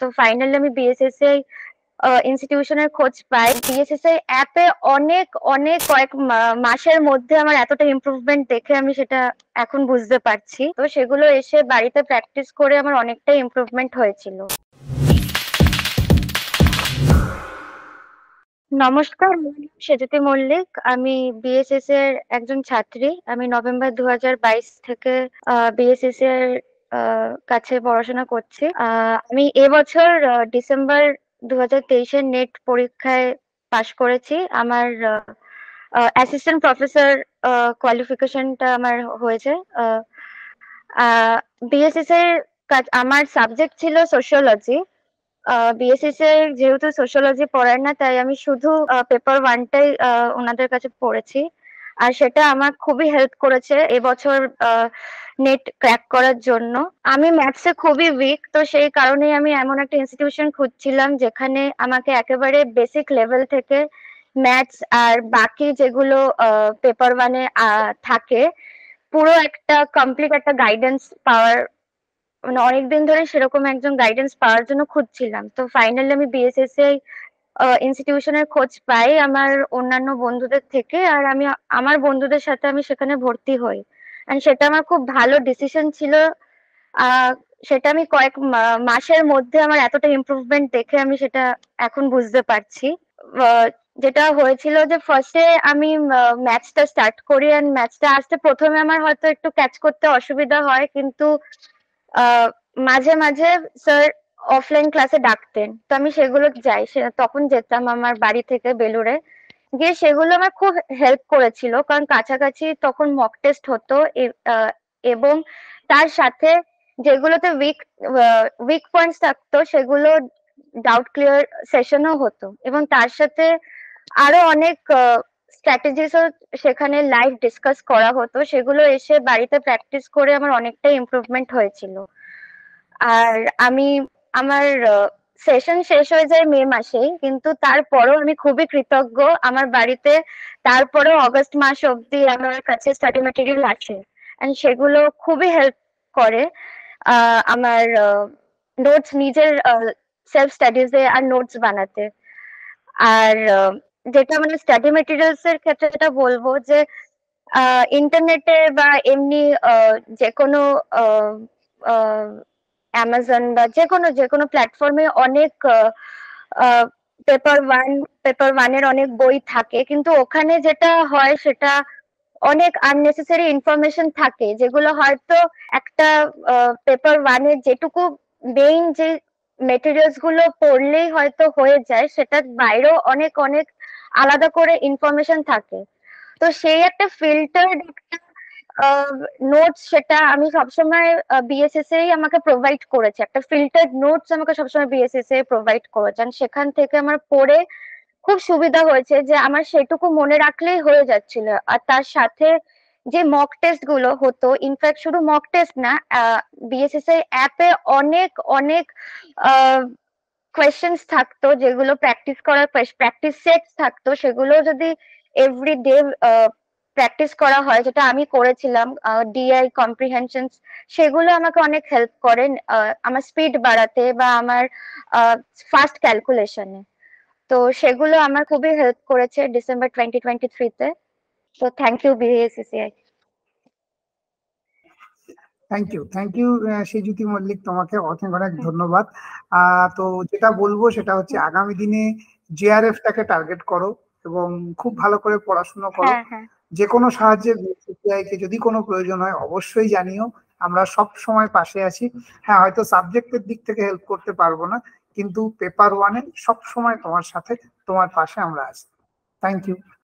তো ফাইনালি আমি বিএসএসআই ইনস্টিটিউশনের খোঁজ পাই বিএসএসআই অ্যাপে অনেক অনেক কয়েক মাসের মধ্যে আমার এতটা ইম্প্রুভমেন্ট দেখে আমি সেটা এখন বুঝতে পারছি তো সেগুলো এসে বাড়িতে প্র্যাকটিস করে আমার অনেকটাই ইম্প্রুভমেন্ট হয়েছিল নমস্কার সেজুতি মল্লিক আমি বিএসএস এর একজন ছাত্রী আমি নভেম্বর দু থেকে বিএসএস এর কাছে পড়াশোনা করছি আমি এবছর ডিসেম্বর দু হাজার তেইশের নেট পরীক্ষায় পাশ করেছি আমার অ্যাসিস্ট্যান্ট প্রফেসর কোয়ালিফিকেশনটা আমার হয়েছে বিএসএস এর কাজ আমার সাবজেক্ট ছিল সোশ্যালজি বিএসএস এর যেহেতু সোশ্যোলজি পড়ায় না তাই আমি শুধু পেপার ওয়ানটাই ওনাদের কাছে পড়েছি আর সেটা আমার খুবই হেল্প করেছে এবছর নেট ক্র্যাক করার জন্য আমি ম্যাথসে খুবই উইক তো সেই কারণে আমি এমন একটা ইনস্টিটিউশন খুঁজছিলাম যেখানে আমাকে একেবারে বেসিক লেভেল থেকে ম্যাথস আর বাকি যেগুলো পেপার ওয়ানে থাকে পুরো একটা কমপ্লিট একটা গাইডেন্স পাওয়ার মানে অনেকদিন ধরে সেরকম একজন গাইডেন্স পাওয়ার জন্য খুঁজছিলাম তো ফাইনালি আমি বিএসএসসি ইনস্টিটিউশনের খোঁজ পাই আমার অন্যান্য বন্ধুদের থেকে আর আমি আমার বন্ধুদের সাথে আমি সেখানে ভর্তি হই অ্যান্ড সেটা আমার খুব ভালো ডিসিশন ছিল সেটা আমি কয়েক মাসের মধ্যে আমার এতটা ইম্প্রুভমেন্ট দেখে আমি সেটা এখন বুঝতে পারছি যেটা হয়েছিল যে ফার্স্টে আমি ম্যাচটা স্টার্ট করি অ্যান্ড ম্যাচটা আসতে প্রথমে আমার হয়তো একটু ক্যাচ করতে অসুবিধা হয় কিন্তু মাঝে মাঝে স্যার অফলাইন ক্লাসে ডাকতেন তো আমি সেগুলো যাই তখন যেতাম আমার বাড়ি থেকে বেলুড়ে গিয়ে সেগুলো আমার খুব হেল্প করেছিল কারণ কাছাকাছি তখন মক টেস্ট হতো এবং তার সাথে যেগুলোতে উইক উইক পয়েন্টস থাকতো সেগুলো ডাউট ক্লিয়ার সেশনও হতো এবং তার সাথে আরো অনেক স্ট্র্যাটেজিসও সেখানে লাইভ ডিসকাস করা হতো সেগুলো এসে বাড়িতে প্র্যাকটিস করে আমার অনেকটাই ইমপ্রুভমেন্ট হয়েছিল আর আমি আমার সেশন শেষ হয়ে যায় মে মাসেই কিন্তু তারপরও আমি খুবই কৃতজ্ঞ আমার বাড়িতে তারপরে অগস্ট মাস অব্দি আমার কাছে স্টাডি ম্যাটেরিয়াল আছে অ্যান্ড সেগুলো খুবই হেল্প করে আমার নোটস নিজের সেলফ স্টাডিজে আর নোটস বানাতে আর যেটা মানে স্টাডি ম্যাটেরিয়ালস এর ক্ষেত্রে যেটা বলবো যে ইন্টারনেটে বা এমনি যে কোনো অ্যামাজন বা যে কোনো যে কোনো প্ল্যাটফর্মে অনেক পেপার ওয়ান পেপার ওয়ানের অনেক বই থাকে কিন্তু ওখানে যেটা হয় সেটা অনেক আননেসেসারি ইনফরমেশন থাকে যেগুলো হয়তো একটা পেপার ওয়ানের যেটুকু মেইন যে মেটেরিয়ালস গুলো পড়লেই হয়তো হয়ে যায় সেটার বাইরেও অনেক অনেক আলাদা করে ইনফরমেশন থাকে তো সেই একটা ফিল্টার্ড একটা নোটস সেটা আমি সবসময় বিএসএস এই আমাকে প্রোভাইড করেছে একটা ফিল্টার্ড নোটস আমাকে সবসময় বিএসএস এ প্রোভাইড করেছে সেখান থেকে আমার পড়ে খুব সুবিধা হয়েছে যে আমার সেটুকু মনে রাখলেই হয়ে যাচ্ছিল আর তার সাথে যে মক টেস্ট গুলো হতো ইনফ্যাক্ট শুধু মক টেস্ট না বিএসএস এর অ্যাপে অনেক অনেক কোয়েশ্চেন্স থাকতো যেগুলো প্র্যাকটিস করার প্র্যাকটিস সেট থাকতো সেগুলো যদি এভরিডে প্র্যাকটিস করা হয় যেটা আমি করেছিলাম ডিআই কম্প্রিহেনশন সেগুলো আমাকে অনেক হেল্প করে আমার স্পিড বাড়াতে বা আমার ফাস্ট ক্যালকুলেশনে তো সেগুলো আমার খুবই হেল্প করেছে ডিসেম্বর টোয়েন্টি টোয়েন্টি থ্রিতে তো থ্যাংক ইউ বিএসিসিআই thank you thank you Sejuti Mallick তোমাকে অনেক অনেক ধন্যবাদ তো যেটা বলবো সেটা হচ্ছে আগামী দিনে জিআরএফটাকে টার্গেট করো এবং খুব ভালো করে পড়াশোনা করো হ্যাঁ, হ্যাঁ। যে কোনো সাহায্যের কে যদি কোনো প্রয়োজন হয় অবশ্যই জানিও আমরা সব সময় পাশে আছি হ্যাঁ হয়তো সাবজেক্টের দিক থেকে হেল্প করতে পারবো না কিন্তু পেপার ওয়ানে সব সময় তোমার সাথে তোমার পাশে আমরা আছি থ্যাংক ইউ